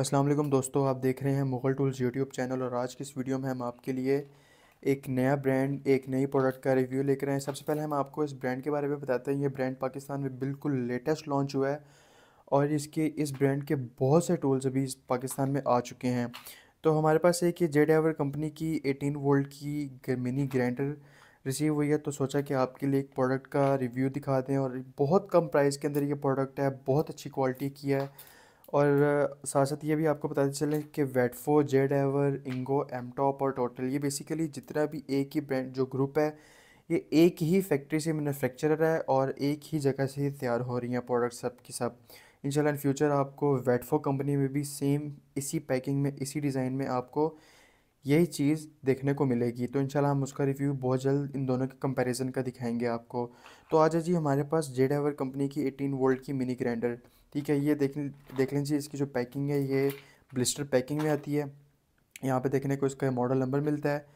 अस्सलाम वालेकुम दोस्तों आप देख रहे हैं मुग़ल टूल्स यूट्यूब चैनल और आज की इस वीडियो में हम आपके लिए एक नया ब्रांड एक नई प्रोडक्ट का रिव्यू लेकर आए हैं सबसे पहले हम आपको इस ब्रांड के बारे में बताते हैं ये ब्रांड पाकिस्तान में बिल्कुल लेटेस्ट लॉन्च हुआ है और इसके इस ब्रांड के बहुत से टूल्स अभी इस पाकिस्तान में आ चुके हैं तो हमारे पास एक ये जेड एवर कंपनी की एटीन वोल्ट की मिनी ग्राइंडर रिसीव हुई है तो सोचा कि आपके लिए एक प्रोडक्ट का रिव्यू दिखा दें और बहुत कम प्राइस के अंदर ये प्रोडक्ट है बहुत अच्छी क्वालिटी की है और साथ साथ ये भी आपको पता चले कि वेटफो जेड एवर इंगो एमटॉप और टोटल ये बेसिकली जितना भी एक ही ब्रांड जो ग्रुप है ये एक ही फैक्ट्री से मैनुफेक्चरर है और एक ही जगह से तैयार हो रही हैं प्रोडक्ट सब की सब इंशाल्लाह इन फ्यूचर आपको वेटफो कंपनी में भी सेम इसी पैकिंग में इसी डिज़ाइन में आपको यही चीज़ देखने को मिलेगी तो इंशाल्लाह हम उसका रिव्यू बहुत जल्द इन दोनों के कंपैरिजन का दिखाएंगे आपको तो आज जी हमारे पास जेड एवर कंपनी की एटीन वोल्ट की मिनी ग्राइंडर ठीक है ये देख देख लीजिए इसकी जो पैकिंग है ये ब्लिस्टर पैकिंग में आती है यहाँ पे देखने को इसका मॉडल नंबर मिलता है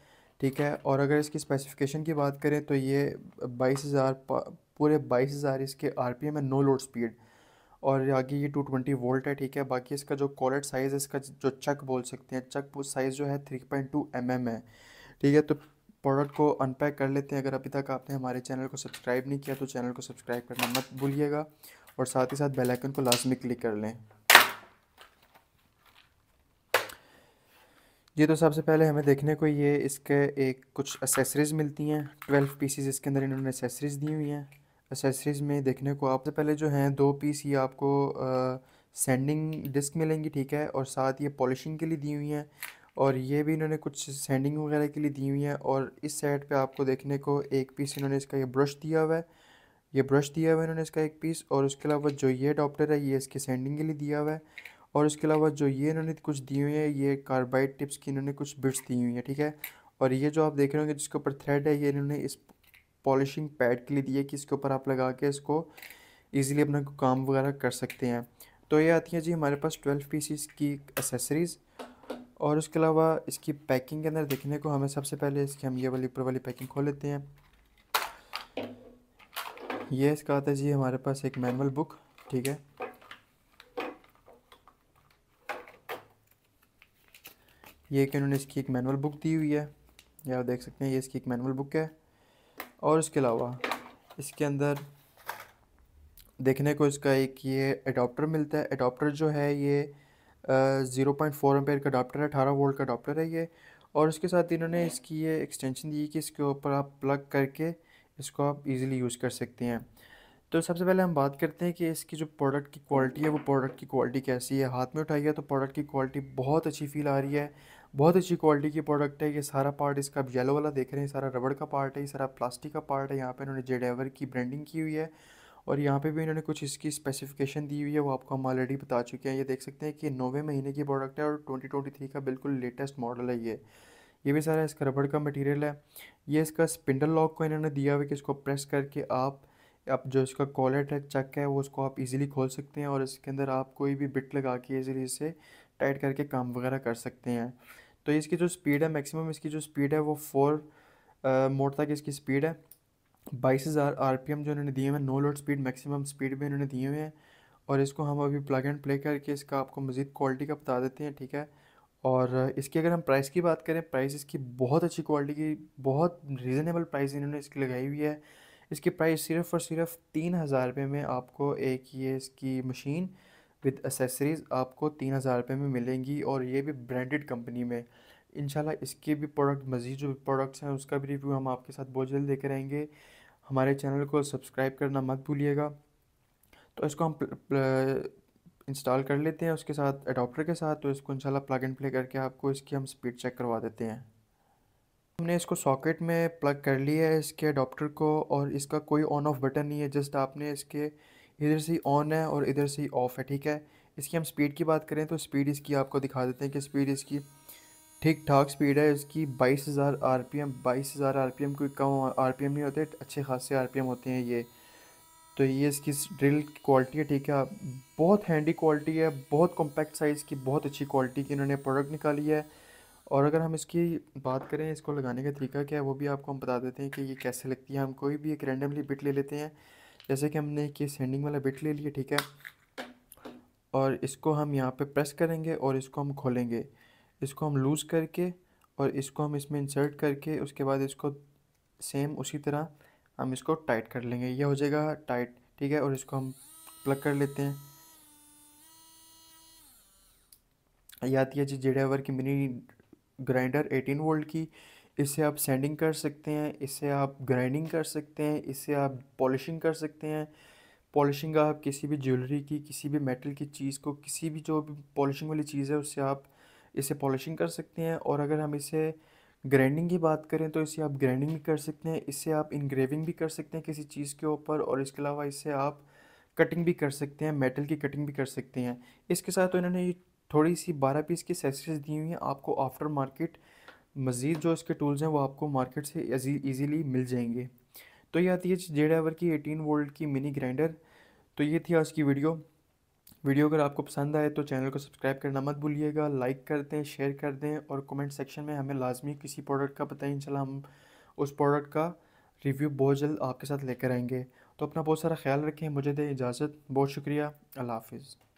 ठीक है और अगर इसकी स्पेसिफिकेशन की बात करें तो ये बाईस हज़ार पूरे बाईस हज़ार इसके आर पी एम है नो लोड स्पीड और आगे ये टू ट्वेंटी वोल्ट है ठीक है बाकी इसका जो कॉलेट साइज़ इसका जो चक बोल सकते हैं चक साइज़ जो है three point two M M है ठीक है तो प्रोडक्ट को अनपैक कर लेते हैं अगर अभी तक आपने हमारे चैनल को सब्सक्राइब नहीं किया तो चैनल को सब्सक्राइब करना मत भूलिएगा और साथ ही साथ बेल आइकन को लाजमी क्लिक कर लें जी तो सबसे पहले हमें देखने को ये इसके एक कुछ एसेसरीज़ मिलती हैं ट्वेल्व पीसीज इसके अंदर इन्होंने एसेसरीज़ दी हुई हैं एसेसरीज़ में देखने को आपसे पहले जो हैं दो पीस ये आपको सेंडिंग डिस्क मिलेंगी ठीक है और साथ ये पॉलिशिंग के लिए दी हुई हैं और ये भी इन्होंने कुछ सेंडिंग वगैरह के लिए दी हुई हैं और इस साइड पे आपको देखने को एक पीस इन्होंने इसका ये ब्रश दिया हुआ है ये ब्रश दिया हुआ है इन्होंने इसका एक पीस और उसके अलावा जो ये अडोप्टर है ये इसके सेंडिंग के लिए दिया हुआ है और उसके अलावा जो ये इन्होंने कुछ दी हुई है ये कार्बाइड टिप्स की इन्होंने कुछ बिट्स दी हुई हैं ठीक है और ये जो आप देख रहे होंगे जिसके ऊपर थ्रेड है ये इन्होंने इस पॉलिशिंग पैड के लिए दी है कि इसके ऊपर आप लगा के इसको ईजिली अपना काम वगैरह कर सकते हैं तो ये आती है जी हमारे पास ट्वेल्व पीसीस की एसेसरीज़ और उसके अलावा इसकी पैकिंग के अंदर देखने को हमें सबसे पहले इसकी हम ये वाली ऊपर वाली पैकिंग खोल लेते हैं ये इसका आता है जी हमारे पास एक मैनुअल बुक ठीक है ये कि उन्होंने इसकी एक मैनुअल बुक दी हुई है ये आप देख सकते हैं ये इसकी एक मैनुअल बुक है और इसके अलावा इसके अंदर देखने को इसका एक ये अडोप्टर मिलता है अडोप्टर जो है ये ज़ीरो पॉइंट फोर एम्पेयर का अडोप्टर है अठारह वोल्ट का अडोप्टर है ये और इसके साथ इन्होंने इसकी ये एक्सटेंशन दी कि इसके ऊपर आप प्लग करके इसको आप इजीली यूज़ कर सकते हैं तो सबसे पहले हम बात करते हैं कि इसकी जो प्रोडक्ट की क्वालिटी है वो प्रोडक्ट की क्वालिटी कैसी है हाथ में उठाइए तो प्रोडक्ट की क्वालिटी बहुत अच्छी फील आ रही है बहुत अच्छी क्वालिटी की प्रोडक्ट है ये सारा पार्ट इसका आप येलो वाला देख रहे हैं सारा रबड़ का पार्ट है ये सारा प्लास्टिक का पार्ट है यहाँ पे इन्होंने जेडेवर की ब्रांडिंग की हुई है और यहाँ पे भी इन्होंने कुछ इसकी स्पेसिफिकेशन दी हुई है वो आपको हम ऑलरेडी बता चुके हैं ये देख सकते हैं कि नौवे महीने की प्रोडक्ट है और ट्वेंटी का बिल्कुल लेटेस्ट मॉडल है ये ये भी सारा इसका रबड़ का मटीरियल है ये इसका स्पिंडल लॉक को इन्होंने दिया हुआ कि इसको प्रेस करके आप अब जो इसका कॉलेट है चक है वो उसको आप इजीली खोल सकते हैं और इसके अंदर आप कोई भी बिट लगा के इजीली इसे टाइट करके काम वगैरह कर सकते हैं तो इसकी जो स्पीड है मैक्सिमम इसकी जो स्पीड है वो फोर मोड तक इसकी स्पीड है बाईस हज़ार आर पी एम जो इन्होंने दिए हुए हैं no load speed maximum speed भी इन्होंने दिए हुए हैं और इसको हम अभी प्लग एंड प्ले करके इसका आपको मज़ीद क्वालिटी का बता देते हैं ठीक है और इसकी अगर हम प्राइस की बात करें प्राइस इसकी बहुत अच्छी क्वालिटी की बहुत रीज़नेबल प्राइस इन्होंने इसकी लगाई हुई है इसकी प्राइस सिर्फ़ और सिर्फ तीन हज़ार रुपये में आपको एक ये इसकी मशीन विद एसेसरीज़ आपको तीन हज़ार रुपये में मिलेंगी और ये भी ब्रांडेड कंपनी में इनशाला इसके भी प्रोडक्ट मज़ीद जो प्रोडक्ट्स हैं उसका भी रिव्यू हम आपके साथ बहुत जल्द लेकर आएंगे हमारे चैनल को सब्सक्राइब करना मत भूलिएगा तो इसको हम इंस्टॉल कर लेते हैं उसके साथ अडोप्टर के साथ तो इसको इंशाल्लाह प्लग एंड प्ले करके आपको इसकी हम स्पीड चेक करवा देते हैं हमने इसको सॉकेट में प्लग कर लिया है इसके अडोप्टर को और इसका कोई ऑन ऑफ बटन नहीं है जस्ट आपने इसके इधर से ही ऑन है और इधर से ही ऑफ़ है ठीक है इसकी हम स्पीड की बात करें तो स्पीड इसकी आपको दिखा देते हैं कि स्पीड इसकी ठीक ठाक स्पीड है इसकी बाईस हज़ार आर पी एम बाईस हज़ार आर पी एम कोई कम आर पी एम नहीं होते अच्छे खासे आर पी एम होते हैं ये तो ये इसकी ड्रिल क्वालिटी है ठीक है बहुत हैंडी क्वालिटी है बहुत कॉम्पैक्ट साइज़ की बहुत अच्छी क्वालिटी की इन्होंने प्रोडक्ट निकाली है और अगर हम इसकी बात करें इसको लगाने का तरीका क्या है वो भी आपको हम बता देते हैं कि ये कैसे लगती है हम कोई भी एक रैंडमली बिट ले लेते हैं जैसे कि हमने एक ये सेंडिंग वाला बिट ले लिया ठीक है और इसको हम यहाँ पे प्रेस करेंगे और इसको हम खोलेंगे इसको हम लूज़ करके और इसको हम इसमें इंसर्ट करके उसके बाद इसको सेम उसी तरह हम इसको टाइट कर लेंगे ये हो जाएगा टाइट ठीक है और इसको हम प्लग कर लेते हैं याद किया जी जेडावर की मिनी ग्राइंडर 18 वोल्ट की इसे आप सेंडिंग कर सकते हैं इसे आप ग्राइंडिंग कर सकते हैं इसे आप पॉलिशिंग कर सकते हैं पॉलिशिंग आप किसी भी ज्वेलरी की किसी भी मेटल की चीज़ को किसी भी जो भी पॉलिशिंग वाली चीज़ है उससे आप इसे पॉलिशिंग कर सकते हैं और अगर हम इसे ग्राइंडिंग की बात करें तो इसे आप ग्राइंडिंग भी कर सकते हैं इससे आप इंग्रेविंग भी कर सकते हैं किसी चीज़ के ऊपर और इसके अलावा इससे आप कटिंग भी कर सकते हैं मेटल की कटिंग भी कर सकते हैं इसके साथ तो इन्होंने ये थोड़ी सी बारह पीस की सेसरीज दी हुई हैं आपको आफ्टर मार्केट मज़ीद जो इसके टूल्स हैं वो आपको मार्केट से ईजीली मिल जाएंगे तो ये आती है जे डाइवर की एटीन वोल्ट की मिनी ग्राइंडर तो ये थी आज की वीडियो वीडियो अगर आपको पसंद आए तो चैनल को सब्सक्राइब करना मत भूलिएगा लाइक कर दें शेयर कर दें और कमेंट सेक्शन में हमें लाजमी किसी प्रोडक्ट का बताएं चला हम उस प्रोडक्ट का रिव्यू बहुत जल्द आपके साथ लेकर आएंगे तो अपना बहुत सारा ख्याल रखें मुझे दें इजाज़त बहुत शुक्रिया अल्लाह हाफिज़